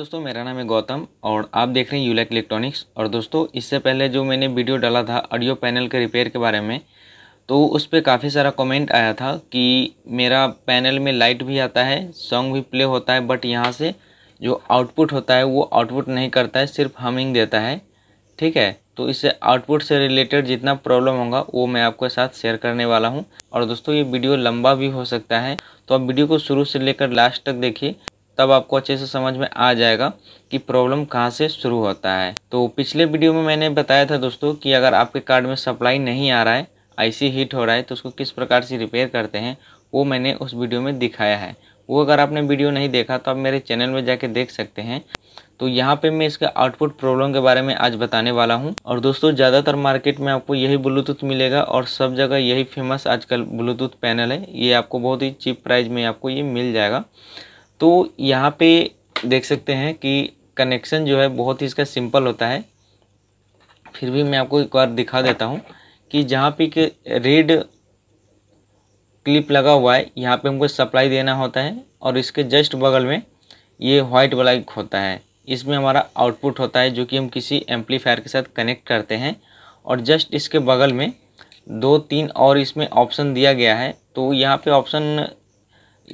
दोस्तों मेरा नाम है गौतम और आप देख रहे हैं यूलैक इलेक्ट्रॉनिक्स और दोस्तों इससे पहले जो मैंने वीडियो डाला था ऑडियो पैनल के रिपेयर के बारे में तो उस पर काफ़ी सारा कमेंट आया था कि मेरा पैनल में लाइट भी आता है सॉन्ग भी प्ले होता है बट यहाँ से जो आउटपुट होता है वो आउटपुट नहीं करता है सिर्फ हमिंग देता है ठीक है तो इससे आउटपुट से रिलेटेड जितना प्रॉब्लम होगा वो मैं आपके साथ शेयर करने वाला हूँ और दोस्तों ये वीडियो लंबा भी हो सकता है तो आप वीडियो को शुरू से लेकर लास्ट तक देखिए तब आपको अच्छे से समझ में आ जाएगा कि प्रॉब्लम कहाँ से शुरू होता है तो पिछले वीडियो में मैंने बताया था दोस्तों कि अगर आपके कार्ड में सप्लाई नहीं आ रहा है आईसी हीट हो रहा है तो उसको किस प्रकार से रिपेयर करते हैं वो मैंने उस वीडियो में दिखाया है वो अगर आपने वीडियो नहीं देखा तो आप मेरे चैनल में जाके देख सकते हैं तो यहाँ पे मैं इसके आउटपुट प्रॉब्लम के बारे में आज बताने वाला हूँ और दोस्तों ज़्यादातर मार्केट में आपको यही ब्लूटूथ मिलेगा और सब जगह यही फेमस आजकल ब्लूटूथ पैनल है ये आपको बहुत ही चीप प्राइस में आपको ये मिल जाएगा तो यहाँ पे देख सकते हैं कि कनेक्शन जो है बहुत ही इसका सिंपल होता है फिर भी मैं आपको एक बार दिखा देता हूँ कि जहाँ पे कि रेड क्लिप लगा हुआ है यहाँ पे हमको सप्लाई देना होता है और इसके जस्ट बगल में ये व्हाइट वाला एक होता है इसमें हमारा आउटपुट होता है जो कि हम किसी एम्पलीफायर के साथ कनेक्ट करते हैं और जस्ट इसके बगल में दो तीन और इसमें ऑप्शन दिया गया है तो यहाँ पे ऑप्शन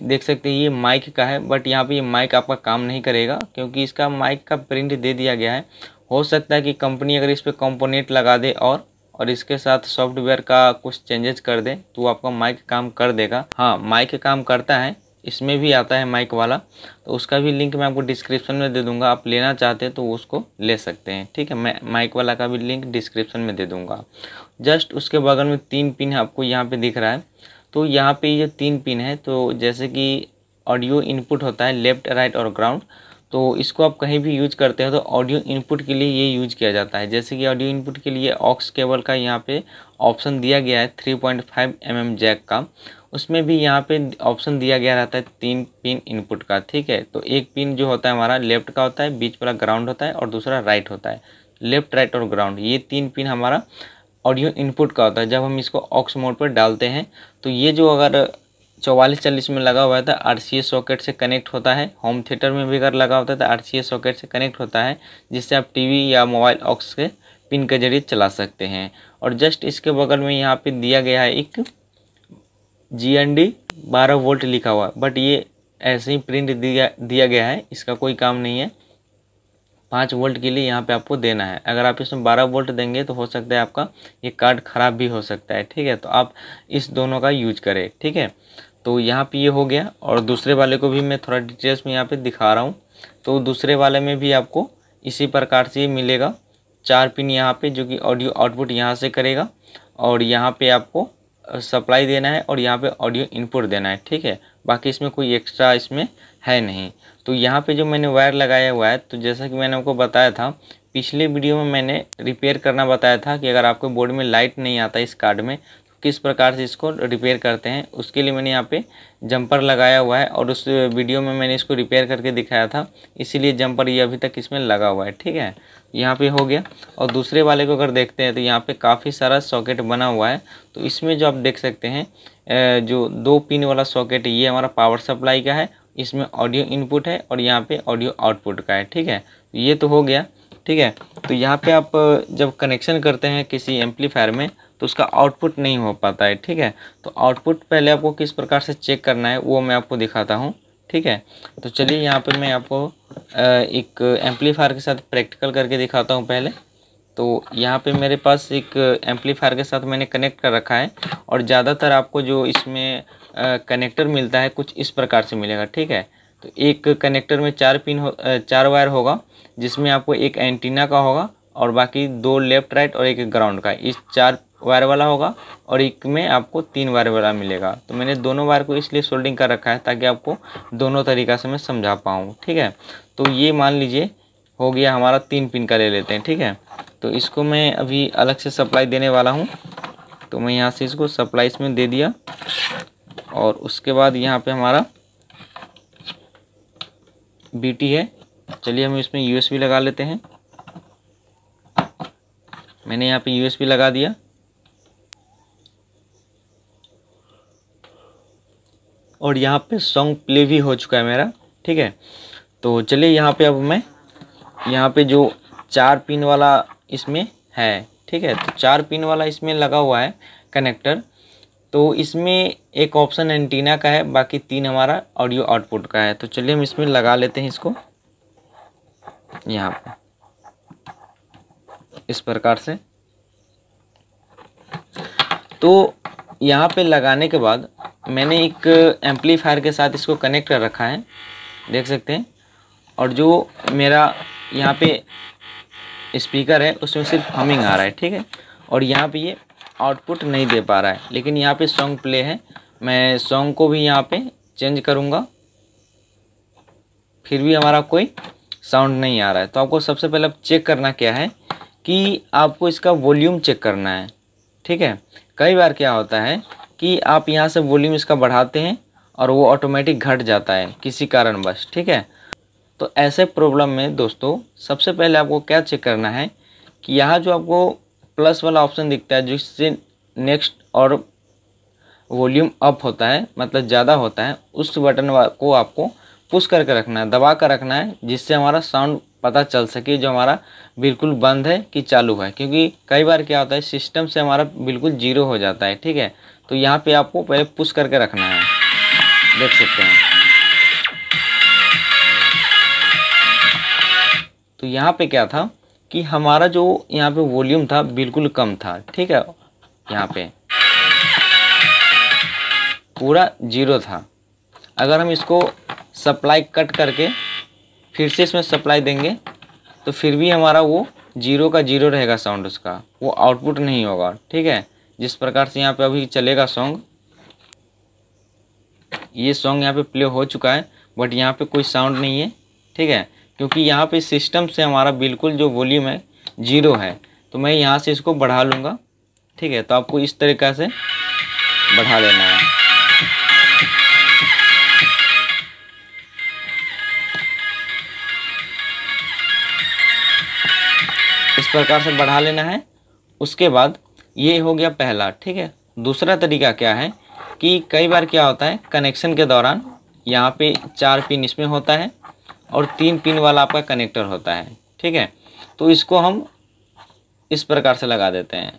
देख सकते हैं ये माइक का है बट यहाँ पे ये माइक आपका काम नहीं करेगा क्योंकि इसका माइक का प्रिंट दे दिया गया है हो सकता है कि कंपनी अगर इस पर कंपोनेंट लगा दे और और इसके साथ सॉफ्टवेयर का कुछ चेंजेस कर दे तो आपका माइक काम कर देगा हाँ माइक काम करता है इसमें भी आता है माइक वाला तो उसका भी लिंक मैं आपको डिस्क्रिप्शन में दे दूंगा आप लेना चाहते हैं तो उसको ले सकते हैं ठीक है मैं माइक वाला का भी लिंक डिस्क्रिप्शन में दे दूंगा जस्ट उसके बगल में तीन पिन आपको यहाँ पे दिख रहा है तो यहाँ पे ये तीन पिन है तो जैसे कि ऑडियो इनपुट होता है लेफ्ट राइट और ग्राउंड तो इसको आप कहीं भी यूज करते हो तो ऑडियो इनपुट के लिए ये यूज किया जाता है जैसे कि ऑडियो इनपुट के लिए ऑक्स केबल का यहाँ पे ऑप्शन दिया गया है 3.5 पॉइंट mm जैक का उसमें भी यहाँ पे ऑप्शन दिया गया रहता है तीन पिन इनपुट का ठीक है तो एक पिन जो होता है हमारा लेफ्ट का होता है बीच वाला ग्राउंड होता है और दूसरा राइट होता है लेफ्ट राइट और ग्राउंड ये तीन पिन हमारा ऑडियो इनपुट का होता है जब हम इसको ऑक्स मोड पर डालते हैं तो ये जो अगर चौवालीस चालीस में लगा हुआ है तो आर सी सॉकेट से कनेक्ट होता है होम थिएटर में भी अगर लगा होता है तो आर सी सॉकेट से कनेक्ट होता है जिससे आप टीवी या मोबाइल ऑक्स के पिन के जरिए चला सकते हैं और जस्ट इसके बगल में यहाँ पे दिया गया है एक जी एन डी बारह वोल्ट लिखा हुआ बट ये ऐसे ही प्रिंट दिया दिया गया है इसका कोई काम नहीं है पाँच वोल्ट के लिए यहाँ पे आपको देना है अगर आप इसमें बारह वोल्ट देंगे तो हो सकता है आपका ये कार्ड ख़राब भी हो सकता है ठीक है तो आप इस दोनों का यूज करें ठीक है तो यहाँ पे ये हो गया और दूसरे वाले को भी मैं थोड़ा डिटेल्स में यहाँ पे दिखा रहा हूँ तो दूसरे वाले में भी आपको इसी प्रकार से मिलेगा चार पिन यहाँ पर जो कि ऑडियो आउटपुट यहाँ से करेगा और यहाँ पर आपको सप्लाई देना है और यहाँ पे ऑडियो इनपुट देना है ठीक है बाकी इसमें कोई एक्स्ट्रा इसमें है नहीं तो यहाँ पे जो मैंने वायर लगाया हुआ है तो जैसा कि मैंने आपको बताया था पिछले वीडियो में मैंने रिपेयर करना बताया था कि अगर आपके बोर्ड में लाइट नहीं आता इस कार्ड में किस प्रकार से इसको रिपेयर करते हैं उसके लिए मैंने यहाँ पे जंपर लगाया हुआ है और उस वीडियो में मैंने इसको रिपेयर करके दिखाया था इसीलिए जंपर ये अभी तक इसमें लगा हुआ है ठीक है यहाँ पे हो गया और दूसरे वाले को अगर देखते हैं तो यहाँ पे काफ़ी सारा सॉकेट बना हुआ है तो इसमें जो आप देख सकते हैं जो दो पिन वाला सॉकेट ये हमारा पावर सप्लाई का है इसमें ऑडियो इनपुट है और यहाँ पर ऑडियो आउटपुट का है ठीक है ये तो हो गया ठीक है तो यहाँ पर आप जब कनेक्शन करते हैं किसी एम्पलीफायर में तो उसका आउटपुट नहीं हो पाता है ठीक है तो आउटपुट पहले आपको किस प्रकार से चेक करना है वो मैं आपको दिखाता हूँ ठीक है तो चलिए यहाँ पर मैं आपको एक एम्पलीफायर के साथ प्रैक्टिकल करके दिखाता हूँ पहले तो यहाँ पे मेरे पास एक एम्पलीफायर के साथ मैंने कनेक्ट कर रखा है और ज़्यादातर आपको जो इसमें कनेक्टर मिलता है कुछ इस प्रकार से मिलेगा ठीक है तो एक कनेक्टर में चार पिन हो चार वायर होगा जिसमें आपको एक एंटीना का होगा और बाकी दो लेफ्ट राइट और एक ग्राउंड का इस चार वायर वाला होगा और एक में आपको तीन वायर वाला मिलेगा तो मैंने दोनों वायर को इसलिए सोल्डिंग कर रखा है ताकि आपको दोनों तरीका से मैं समझा पाऊँ ठीक है तो ये मान लीजिए हो गया हमारा तीन पिन का ले लेते हैं ठीक है तो इसको मैं अभी अलग से सप्लाई देने वाला हूँ तो मैं यहाँ से इसको सप्लाई इसमें दे दिया और उसके बाद यहाँ पे हमारा बीटी है चलिए हम इसमें यूएसबी लगा लेते हैं मैंने यहाँ पे यूएसबी लगा दिया और यहाँ पे सॉन्ग प्ले भी हो चुका है मेरा ठीक है तो चलिए यहाँ पे अब मैं यहाँ पे जो चार पिन वाला इसमें है ठीक है तो चार पिन वाला इसमें लगा हुआ है कनेक्टर तो इसमें एक ऑप्शन एंटीना का है बाकी तीन हमारा ऑडियो आउटपुट का है तो चलिए हम इसमें लगा लेते हैं इसको यहाँ पे इस प्रकार से तो यहाँ पे लगाने के बाद मैंने एक एम्पलीफायर के साथ इसको कनेक्ट कर रखा है देख सकते हैं और जो मेरा यहाँ पे स्पीकर है उसमें सिर्फ हमिंग आ रहा है ठीक है और यहाँ पे ये आउटपुट नहीं दे पा रहा है लेकिन यहाँ पे सॉन्ग प्ले है मैं सॉन्ग को भी यहाँ पे चेंज करूँगा फिर भी हमारा कोई साउंड नहीं आ रहा है तो आपको सबसे पहले चेक करना क्या है कि आपको इसका वॉल्यूम चेक करना है ठीक है कई बार क्या होता है कि आप यहाँ से वॉल्यूम इसका बढ़ाते हैं और वो ऑटोमेटिक घट जाता है किसी कारणवश ठीक है तो ऐसे प्रॉब्लम में दोस्तों सबसे पहले आपको क्या चेक करना है कि यहाँ जो आपको प्लस वाला ऑप्शन दिखता है जिससे नेक्स्ट और वॉल्यूम अप होता है मतलब ज़्यादा होता है उस बटन को आपको पुश करके रखना है दबा कर रखना है जिससे हमारा साउंड पता चल सके जो हमारा बिल्कुल बंद है कि चालू है क्योंकि कई बार क्या होता है सिस्टम से हमारा बिल्कुल जीरो हो जाता है ठीक है तो यहाँ पे आपको पहले पुश करके रखना है देख सकते हैं तो यहाँ पे क्या था कि हमारा जो यहाँ पे वॉल्यूम था बिल्कुल कम था ठीक है यहाँ पे पूरा जीरो था अगर हम इसको सप्लाई कट करके फिर से इसमें सप्लाई देंगे तो फिर भी हमारा वो जीरो का जीरो रहेगा साउंड उसका वो आउटपुट नहीं होगा ठीक है जिस प्रकार से यहाँ पे अभी चलेगा सॉन्ग ये सॉन्ग यहाँ पे प्ले हो चुका है बट यहाँ पे कोई साउंड नहीं है ठीक है क्योंकि यहाँ पे सिस्टम से हमारा बिल्कुल जो वॉल्यूम है जीरो है तो मैं यहाँ से इसको बढ़ा लूँगा ठीक है तो आपको इस तरीक़ा से बढ़ा लेना है प्रकार से बढ़ा लेना है उसके बाद ये हो गया पहला ठीक है दूसरा तरीका क्या है कि कई बार क्या होता है कनेक्शन के दौरान यहाँ पे चार पिन इसमें होता है और तीन पिन वाला आपका कनेक्टर होता है ठीक है तो इसको हम इस प्रकार से लगा देते हैं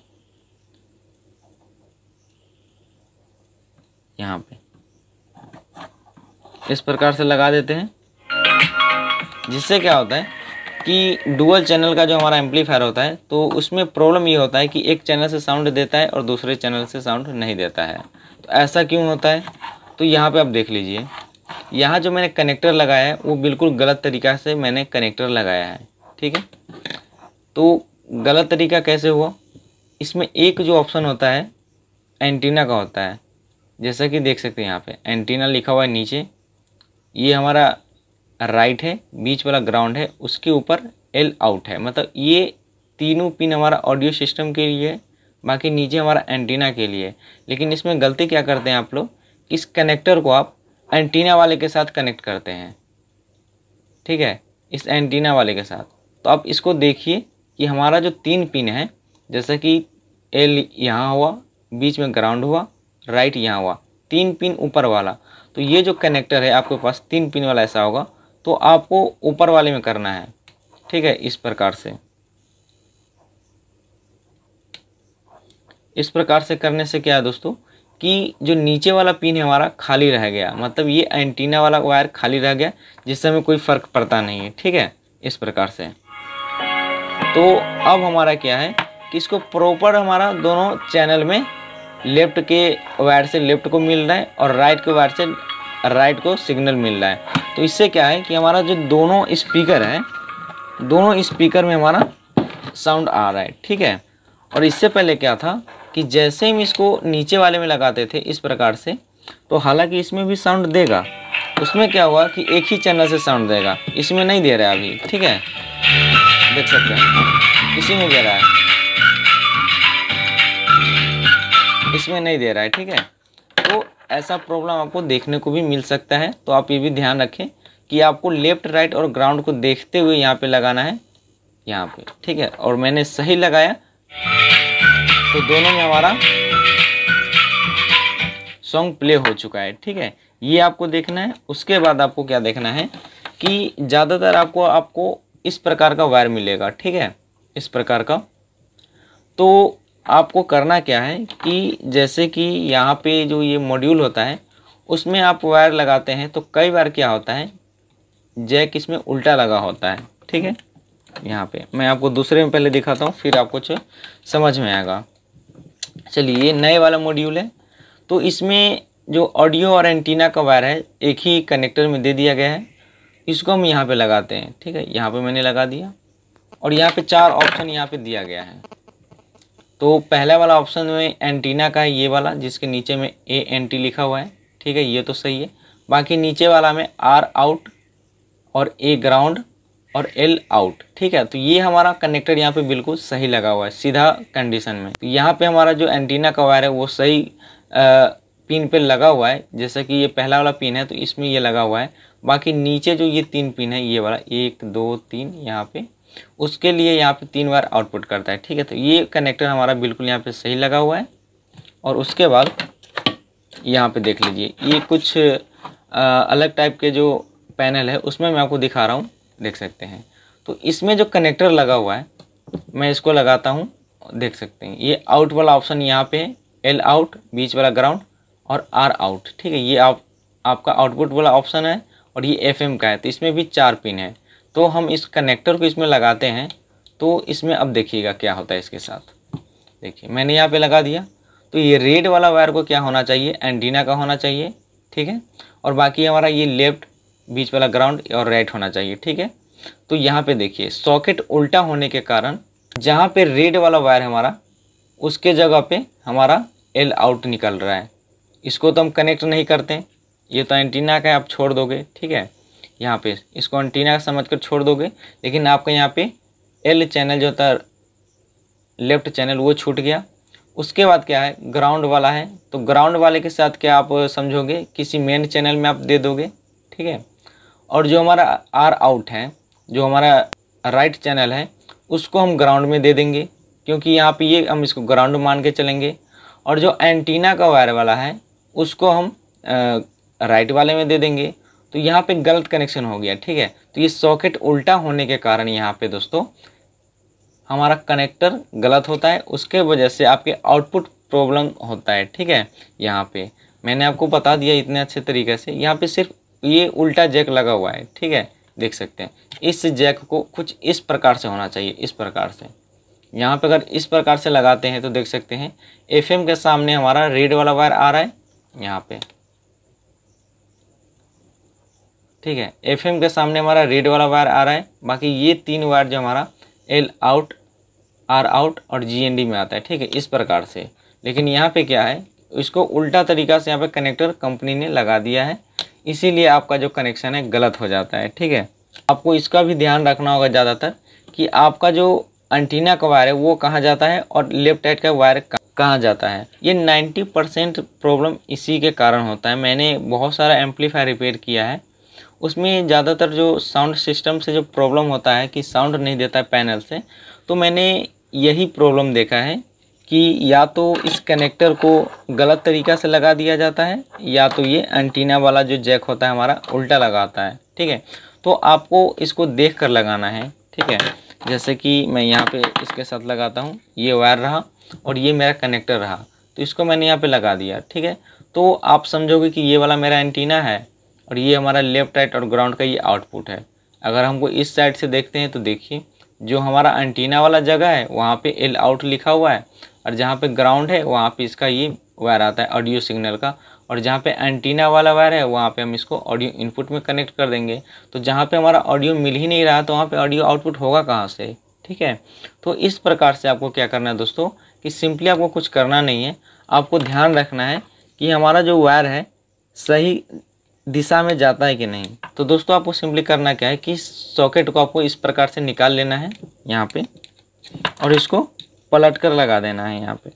यहाँ पे इस प्रकार से लगा देते हैं जिससे क्या होता है कि डुअल चैनल का जो हमारा एम्पलीफायर होता है तो उसमें प्रॉब्लम ये होता है कि एक चैनल से साउंड देता है और दूसरे चैनल से साउंड नहीं देता है तो ऐसा क्यों होता है तो यहाँ पे आप देख लीजिए यहाँ जो मैंने कनेक्टर लगाया है वो बिल्कुल गलत तरीका से मैंने कनेक्टर लगाया है ठीक है तो गलत तरीका कैसे हुआ इसमें एक जो ऑप्शन होता है एंटीना का होता है जैसा कि देख सकते हैं यहाँ पर एंटीना लिखा हुआ है नीचे ये हमारा राइट है बीच वाला ग्राउंड है उसके ऊपर एल आउट है मतलब ये तीनों पिन हमारा ऑडियो सिस्टम के लिए है बाकी नीचे हमारा एंटीना के लिए लेकिन इसमें गलती क्या करते हैं आप लोग कि इस कनेक्टर को आप एंटीना वाले के साथ कनेक्ट करते हैं ठीक है इस एंटीना वाले के साथ तो आप इसको देखिए कि हमारा जो तीन पिन है जैसे कि एल यहाँ हुआ बीच में ग्राउंड हुआ राइट यहाँ हुआ तीन पिन ऊपर वाला तो ये जो कनेक्टर है आपके पास तीन पिन वाला ऐसा होगा तो आपको ऊपर वाले में करना है ठीक है इस प्रकार से इस प्रकार से करने से क्या है दोस्तों कि जो नीचे वाला पिन है हमारा खाली रह गया मतलब ये एंटीना वाला वायर खाली रह गया जिससे हमें कोई फ़र्क पड़ता नहीं है ठीक है इस प्रकार से तो अब हमारा क्या है कि इसको प्रॉपर हमारा दोनों चैनल में लेफ्ट के वायर से लेफ्ट को मिल रहा है और राइट के वायर से राइट को सिग्नल मिल रहा है तो इससे क्या है कि हमारा जो दोनों स्पीकर है दोनों स्पीकर में हमारा साउंड आ रहा है ठीक है और इससे पहले क्या था कि जैसे हम इसको नीचे वाले में लगाते थे इस प्रकार से तो हालांकि इसमें भी साउंड देगा उसमें क्या हुआ कि एक ही चैनल से साउंड देगा इसमें नहीं दे रहा अभी ठीक है देख सकते हैं इसी में दे रहा है इसमें नहीं दे रहा है ठीक है तो ऐसा प्रॉब्लम आपको देखने को भी मिल सकता है तो आप ये भी ध्यान रखें कि आपको लेफ्ट राइट और ग्राउंड को देखते हुए यहाँ पे लगाना है यहाँ पे ठीक है और मैंने सही लगाया तो दोनों में हमारा सॉन्ग प्ले हो चुका है ठीक है ये आपको देखना है उसके बाद आपको क्या देखना है कि ज़्यादातर आपको आपको इस प्रकार का वायर मिलेगा ठीक है इस प्रकार का तो आपको करना क्या है कि जैसे कि यहाँ पे जो ये मॉड्यूल होता है उसमें आप वायर लगाते हैं तो कई बार क्या होता है जैक इसमें उल्टा लगा होता है ठीक है यहाँ पे मैं आपको दूसरे में पहले दिखाता हूँ फिर आपको समझ में आएगा चलिए ये नए वाला मॉड्यूल है तो इसमें जो ऑडियो और एंटीना का वायर है एक ही कनेक्टर में दे दिया गया है इसको हम यहाँ पे लगाते हैं ठीक है यहाँ पे मैंने लगा दिया और यहाँ पे चार ऑप्शन यहाँ पे दिया गया है तो पहला वाला ऑप्शन में एंटीना का है ये वाला जिसके नीचे में ए एन टी लिखा हुआ है ठीक है ये तो सही है बाकी नीचे वाला में आर आउट और ए ग्राउंड और एल आउट ठीक है तो ये हमारा कनेक्टर यहाँ पे बिल्कुल सही लगा हुआ है सीधा कंडीशन में तो यहाँ पे हमारा जो एंटीना का वायर है वो सही आ, पिन पे लगा हुआ है जैसा कि ये पहला वाला पिन है तो इसमें ये लगा हुआ है बाकी नीचे जो ये तीन पिन है ये वाला एक दो तीन यहाँ पे उसके लिए यहाँ पे तीन बार आउटपुट करता है ठीक है तो ये कनेक्टर हमारा बिल्कुल यहाँ पे सही लगा हुआ है और उसके बाद यहाँ पे देख लीजिए ये कुछ आ, अलग टाइप के जो पैनल है उसमें मैं आपको दिखा रहा हूँ देख सकते हैं तो इसमें जो कनेक्टर लगा हुआ है मैं इसको लगाता हूँ देख सकते हैं ये आउट वाला ऑप्शन यहाँ पे है एल आउट बीच वाला ग्राउंड और आर आउट ठीक है ये आप आपका आउटपुट वाला ऑप्शन है और ये एफ का है तो इसमें भी चार पिन है तो हम इस कनेक्टर को इसमें लगाते हैं तो इसमें अब देखिएगा क्या होता है इसके साथ देखिए मैंने यहाँ पे लगा दिया तो ये रेड वाला वायर को क्या होना चाहिए एंटीना का होना चाहिए ठीक है और बाकी हमारा ये लेफ्ट बीच वाला ग्राउंड और राइट होना चाहिए ठीक है तो यहाँ पे देखिए सॉकेट उल्टा होने के कारण जहाँ पे रेड वाला वायर हमारा उसके जगह पे हमारा एल आउट निकल रहा है इसको तो हम कनेक्ट नहीं करते ये तो एंटीना का आप छोड़ दोगे ठीक है यहाँ पे इसको एंटीना समझ कर छोड़ दोगे लेकिन आपका यहाँ पे एल चैनल जो था लेफ्ट चैनल वो छूट गया उसके बाद क्या है ग्राउंड वाला है तो ग्राउंड वाले के साथ क्या आप समझोगे किसी मेन चैनल में आप दे दोगे ठीक है और जो हमारा आर आउट है जो हमारा राइट चैनल है उसको हम ग्राउंड में दे देंगे क्योंकि यहाँ पे ये हम इसको ग्राउंड मान के चलेंगे और जो एंटीना का वायर वाला है उसको हम राइट वाले में दे देंगे तो यहाँ पे गलत कनेक्शन हो गया ठीक है तो ये सॉकेट उल्टा होने के कारण यहाँ पे दोस्तों हमारा कनेक्टर गलत होता है उसके वजह से आपके आउटपुट प्रॉब्लम होता है ठीक है यहाँ पे मैंने आपको बता दिया इतने अच्छे तरीके से यहाँ पे सिर्फ ये उल्टा जैक लगा हुआ है ठीक है देख सकते हैं इस जैक को कुछ इस प्रकार से होना चाहिए इस प्रकार से यहाँ पर अगर इस प्रकार से लगाते हैं तो देख सकते हैं एफ के सामने हमारा रेड वाला वायर आ रहा है यहाँ पर ठीक है एफ के सामने हमारा रेड वाला वायर आ रहा है बाकी ये तीन वायर जो हमारा एल आउट आर आउट और जी में आता है ठीक है इस प्रकार से लेकिन यहाँ पे क्या है इसको उल्टा तरीका से यहाँ पे कनेक्टर कंपनी ने लगा दिया है इसीलिए आपका जो कनेक्शन है गलत हो जाता है ठीक है आपको इसका भी ध्यान रखना होगा ज़्यादातर कि आपका जो एंटीना का वायर है वो कहाँ जाता है और लेफ्ट साइड का वायर कहाँ जाता है ये नाइन्टी परसेंट प्रॉब्लम इसी के कारण होता है मैंने बहुत सारा एम्पलीफायर रिपेयर किया है उसमें ज़्यादातर जो साउंड सिस्टम से जो प्रॉब्लम होता है कि साउंड नहीं देता है पैनल से तो मैंने यही प्रॉब्लम देखा है कि या तो इस कनेक्टर को गलत तरीका से लगा दिया जाता है या तो ये एंटीना वाला जो जैक होता है हमारा उल्टा लगाता है ठीक है तो आपको इसको देख कर लगाना है ठीक है जैसे कि मैं यहाँ पे इसके साथ लगाता हूँ ये वायर रहा और ये मेरा कनेक्टर रहा तो इसको मैंने यहाँ पे लगा दिया ठीक है तो आप समझोगे कि ये वाला मेरा एंटीना है और ये हमारा लेफ्ट राइट और ग्राउंड का ये आउटपुट है अगर हमको इस साइड से देखते हैं तो देखिए जो हमारा एंटीना वाला जगह है वहाँ पे एल आउट लिखा हुआ है और जहाँ पे ग्राउंड है वहाँ पे इसका ये वायर आता है ऑडियो सिग्नल का और जहाँ पे एंटीना वाला वायर है वहाँ पे हम इसको ऑडियो इनपुट में कनेक्ट कर देंगे तो जहाँ पे हमारा ऑडियो मिल ही नहीं रहा तो वहाँ पे ऑडियो आउटपुट होगा कहाँ से ठीक है तो इस प्रकार से आपको क्या करना है दोस्तों कि सिंपली आपको कुछ करना नहीं है आपको ध्यान रखना है कि हमारा जो वायर है सही दिशा में जाता है कि नहीं तो दोस्तों आपको सिंपली करना क्या है कि सॉकेट को आपको इस प्रकार से निकाल लेना है यहाँ पे और इसको पलट कर लगा देना है यहाँ पे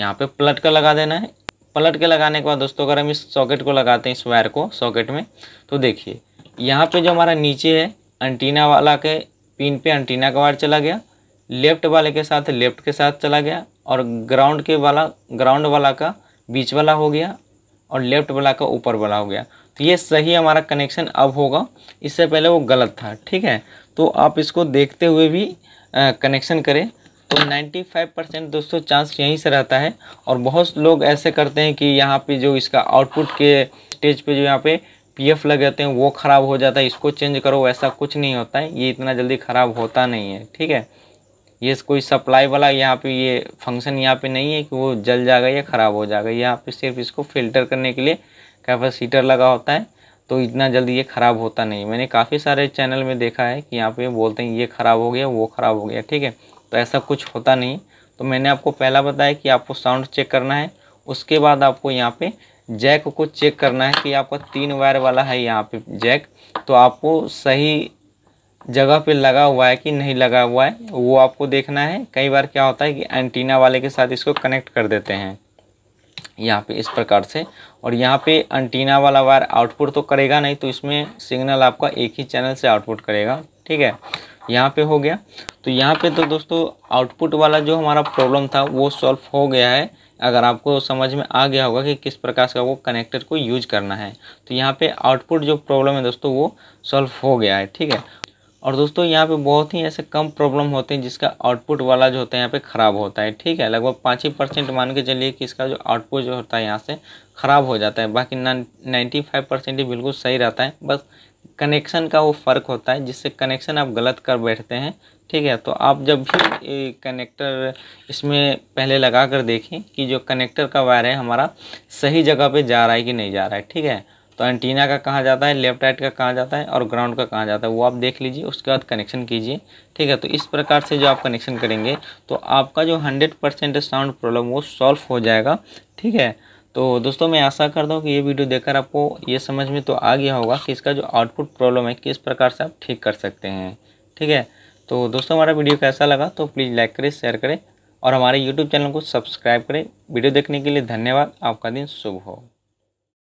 यहाँ पे पलट कर लगा देना है पलट के लगाने के बाद दोस्तों अगर हम इस सॉकेट को लगाते हैं इस वायर को सॉकेट में तो देखिए यहाँ पे जो हमारा नीचे है एंटीना वाला के पिन पे एंटीना का वायर चला गया लेफ्ट वाले के साथ लेफ्ट के साथ चला गया और ग्राउंड के वाला ग्राउंड वाला का बीच वाला हो गया और लेफ्ट वाला का ऊपर वाला हो गया तो ये सही हमारा कनेक्शन अब होगा इससे पहले वो गलत था ठीक है तो आप इसको देखते हुए भी कनेक्शन करें तो 95 परसेंट दोस्तों चांस यहीं से रहता है और बहुत लोग ऐसे करते हैं कि यहाँ पे जो इसका आउटपुट के स्टेज पे जो यहाँ पे पीएफ जाते हैं वो ख़राब हो जाता है इसको चेंज करो ऐसा कुछ नहीं होता है ये इतना जल्दी ख़राब होता नहीं है ठीक है ये कोई सप्लाई वाला यहाँ पे ये फंक्शन यहाँ पे नहीं है कि वो जल जाएगा या ख़राब हो जाएगा यहाँ पे सिर्फ इसको फिल्टर करने के लिए कैपेसिटर लगा होता है तो इतना जल्दी ये ख़राब होता नहीं मैंने काफ़ी सारे चैनल में देखा है कि यहाँ पे बोलते हैं ये ख़राब हो गया वो ख़राब हो गया ठीक है तो ऐसा कुछ होता नहीं तो मैंने आपको पहला बताया कि आपको साउंड चेक करना है उसके बाद आपको यहाँ पर जैक को चेक करना है कि आपका तीन वायर वाला है यहाँ पे जैक तो आपको सही जगह पे लगा हुआ है कि नहीं लगा हुआ है वो आपको देखना है कई बार क्या होता है कि एंटीना वाले के साथ इसको कनेक्ट कर देते हैं यहाँ पे इस प्रकार से और यहाँ पे एंटीना वाला वायर आउटपुट तो करेगा नहीं तो इसमें सिग्नल आपका एक ही चैनल से आउटपुट करेगा ठीक है यहाँ पे हो गया तो यहाँ पे तो दोस्तों आउटपुट वाला जो हमारा प्रॉब्लम था वो सॉल्व हो गया है अगर आपको समझ में आ गया होगा कि किस प्रकार से वो कनेक्टर को यूज करना है तो यहाँ पे आउटपुट जो प्रॉब्लम है दोस्तों वो सॉल्व हो गया है ठीक है और दोस्तों यहाँ पे बहुत ही ऐसे कम प्रॉब्लम होते हैं जिसका आउटपुट वाला जो होता है यहाँ पे ख़राब होता है ठीक है लगभग पाँच ही परसेंट मान के चलिए कि इसका जो आउटपुट जो होता है यहाँ से ख़राब हो जाता है बाकी नाइन्टी फाइव परसेंट ही बिल्कुल सही रहता है बस कनेक्शन का वो फ़र्क होता है जिससे कनेक्शन आप गलत कर बैठते हैं ठीक है तो आप जब भी कनेक्टर इसमें पहले लगा कर देखें कि जो कनेक्टर का वायर है हमारा सही जगह पर जा रहा है कि नहीं जा रहा है ठीक है तो एंटीना का कहाँ जाता है लेफ्ट राइट का कहाँ जाता है और ग्राउंड का कहाँ जाता है वो आप देख लीजिए उसके बाद कनेक्शन कीजिए ठीक है तो इस प्रकार से जो आप कनेक्शन करेंगे तो आपका जो हंड्रेड परसेंट साउंड प्रॉब्लम वो सॉल्व हो जाएगा ठीक है तो दोस्तों मैं आशा करता हूँ कि ये वीडियो देखकर आपको ये समझ में तो आ गया होगा कि इसका जो आउटपुट प्रॉब्लम है किस प्रकार से आप ठीक कर सकते हैं ठीक है तो दोस्तों हमारा वीडियो कैसा लगा तो प्लीज़ लाइक करें शेयर करें और हमारे यूट्यूब चैनल को सब्सक्राइब करें वीडियो देखने के लिए धन्यवाद आपका दिन शुभ हो